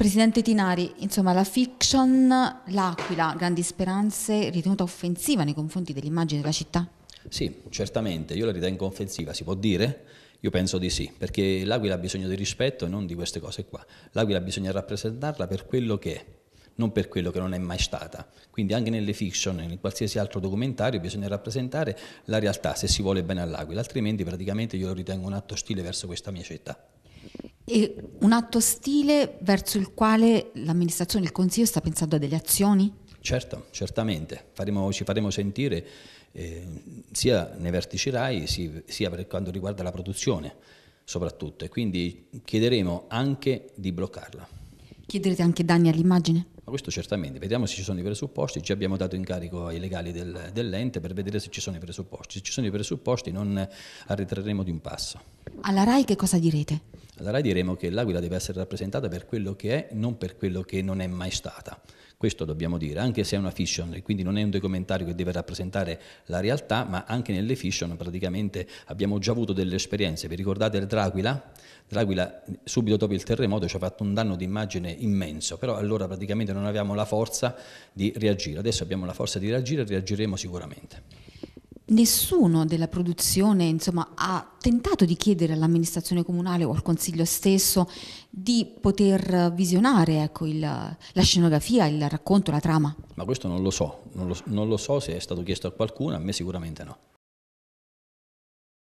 Presidente Tinari, insomma la fiction L'Aquila, grandi speranze, ritenuta offensiva nei confronti dell'immagine della città? Sì, certamente, io la ritengo offensiva, si può dire? Io penso di sì, perché l'Aquila ha bisogno di rispetto e non di queste cose qua. L'Aquila bisogna rappresentarla per quello che è, non per quello che non è mai stata. Quindi anche nelle fiction, in qualsiasi altro documentario, bisogna rappresentare la realtà se si vuole bene all'Aquila, altrimenti praticamente io lo ritengo un atto ostile verso questa mia città. È un atto ostile verso il quale l'amministrazione, il Consiglio sta pensando a delle azioni? Certo, certamente, faremo, ci faremo sentire eh, sia nei vertici RAI sia per quanto riguarda la produzione soprattutto e quindi chiederemo anche di bloccarla. Chiederete anche danni all'immagine? Ma questo certamente, vediamo se ci sono i presupposti, ci abbiamo dato incarico ai legali del, dell'ente per vedere se ci sono i presupposti, se ci sono i presupposti non arretreremo di un passo. Alla RAI che cosa direte? Allora diremo che l'Aquila deve essere rappresentata per quello che è, non per quello che non è mai stata. Questo dobbiamo dire, anche se è una fiction, e quindi non è un documentario che deve rappresentare la realtà, ma anche nelle fiction praticamente abbiamo già avuto delle esperienze. Vi ricordate il Dracula? Dracula subito dopo il terremoto ci ha fatto un danno di immagine immenso, però allora praticamente non avevamo la forza di reagire. Adesso abbiamo la forza di reagire e reagiremo sicuramente nessuno della produzione insomma, ha tentato di chiedere all'amministrazione comunale o al consiglio stesso di poter visionare ecco, il, la scenografia, il racconto, la trama? Ma questo non lo so, non lo, non lo so se è stato chiesto a qualcuno, a me sicuramente no.